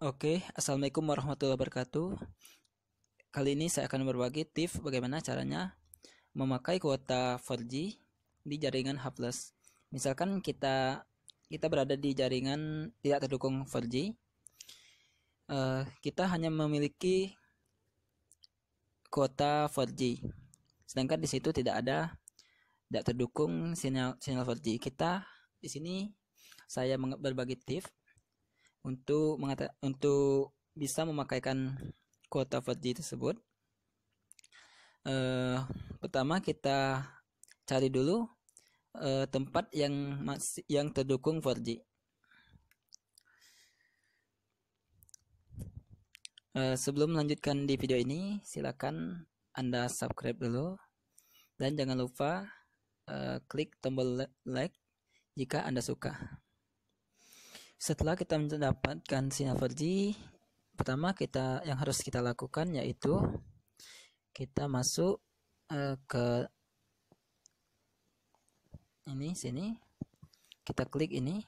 Oke, Assalamualaikum warahmatullahi wabarakatuh Kali ini saya akan berbagi tips bagaimana caranya memakai kuota 4G di jaringan H+. Misalkan kita kita berada di jaringan tidak terdukung 4G uh, eh, Kita hanya memiliki kuota 4G Sedangkan di situ tidak ada tidak terdukung sinyal sinyal 4G. Kita di sini saya berbagi tips untuk mengata untuk bisa memakaikan kuota 4G tersebut uh, pertama kita cari dulu uh, tempat yang masih yang terdukung 4G Uh, eh, sebelum melanjutkan di video ini, silakan Anda subscribe dulu dan jangan lupa uh, klik tombol like jika Anda suka. Setelah kita mendapatkan Synavergy, pertama kita yang harus kita lakukan yaitu kita masuk uh, ke ini sini. Kita klik ini.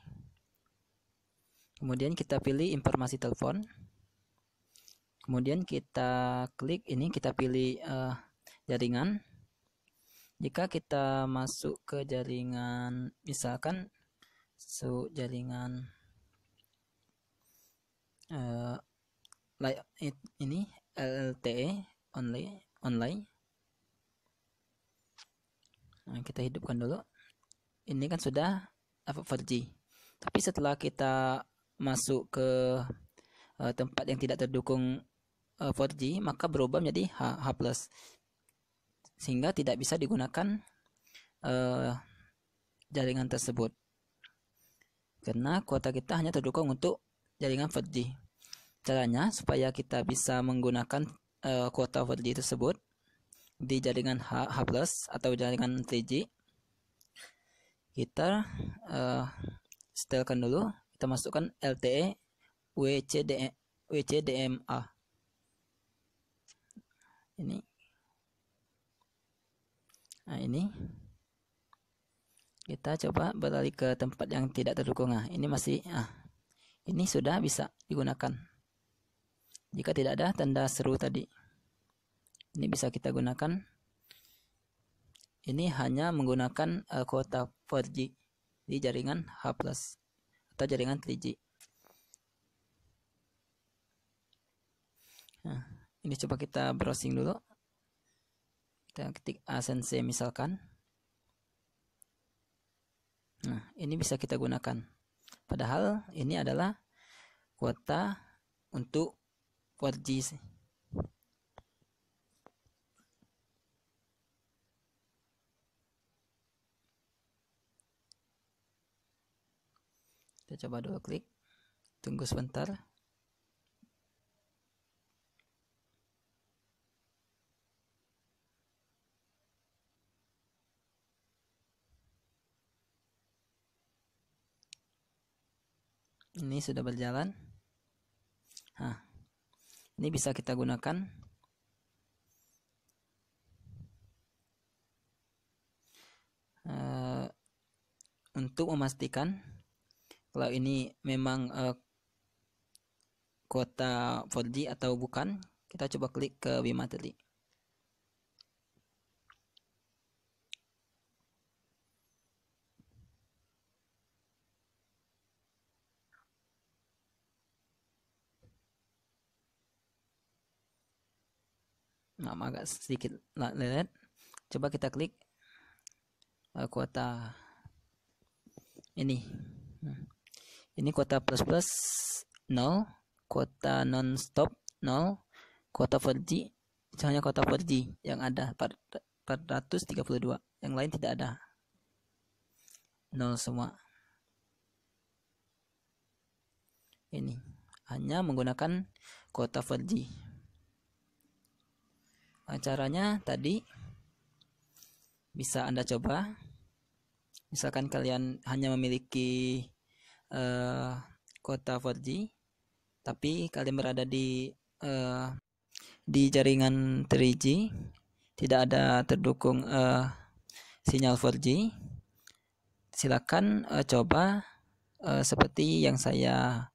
Kemudian kita pilih informasi telepon. Kemudian kita klik ini, kita pilih uh, jaringan. Jika kita masuk ke jaringan misalkan so jaringan Like ini LTE online online. Nah, kita hidupkan dulu. Ini kan sudah 4G. Tapi setelah kita masuk ke uh, tempat yang tidak terdukung uh, eh, 4G, maka berubah menjadi H, H+. Sehingga tidak bisa digunakan uh, jaringan tersebut. Karena kuota kita hanya terdukung untuk jaringan 4G. Caranya supaya kita bisa menggunakan uh, kuota 4G tersebut di jaringan H, H+ atau jaringan 3G. Kita uh, setelkan dulu, kita masukkan LTE WCD WCDMA. Ini. Nah, ini kita coba beralih ke tempat yang tidak terdukung. Nah, ini masih ah. Ini sudah bisa digunakan jika tidak ada tanda seru tadi. Ini bisa kita gunakan. Ini hanya menggunakan uh, kuota 4G di jaringan H+ atau jaringan 3G. Nah, ini coba kita browsing dulu. Kita ketik Asense misalkan. Nah, ini bisa kita gunakan. Padahal ini adalah kuota untuk kita coba dua klik tunggu sebentar ini sudah berjalan Hah, ini bisa kita gunakan uh, untuk memastikan kalau ini memang uh, kuota 4G atau bukan. Kita coba klik ke Bimateri. Nah, agak sedikit lelet. Coba kita klik uh, kuota ini. Hmm. Ini kuota plus plus 0, kuota non stop 0, kuota 4G hanya kuota 4G yang ada 432, yang lain tidak ada. 0 semua. Ini hanya menggunakan kuota 4G caranya tadi bisa Anda coba. Misalkan kalian hanya memiliki uh, eh, kota 4G tapi kalian berada di uh, di jaringan 3G tidak ada terdukung uh, sinyal 4G. Silakan uh, coba uh, seperti yang saya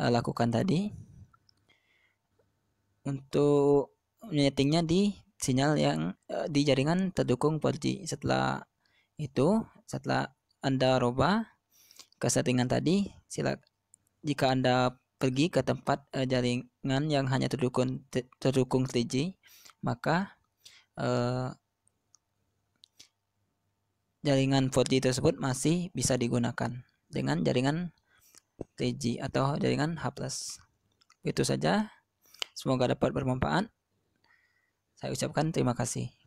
uh, lakukan tadi untuk menyetingnya di sinyal yang uh, di jaringan terdukung 4G. Setelah itu, setelah Anda roba ke settingan tadi, sila jika Anda pergi ke tempat uh, jaringan yang hanya terdukung terdukung 3G, maka uh, jaringan 4G tersebut masih bisa digunakan dengan jaringan 3G atau jaringan H+. Itu saja. Semoga dapat bermanfaat. Saya ucapkan terima kasih.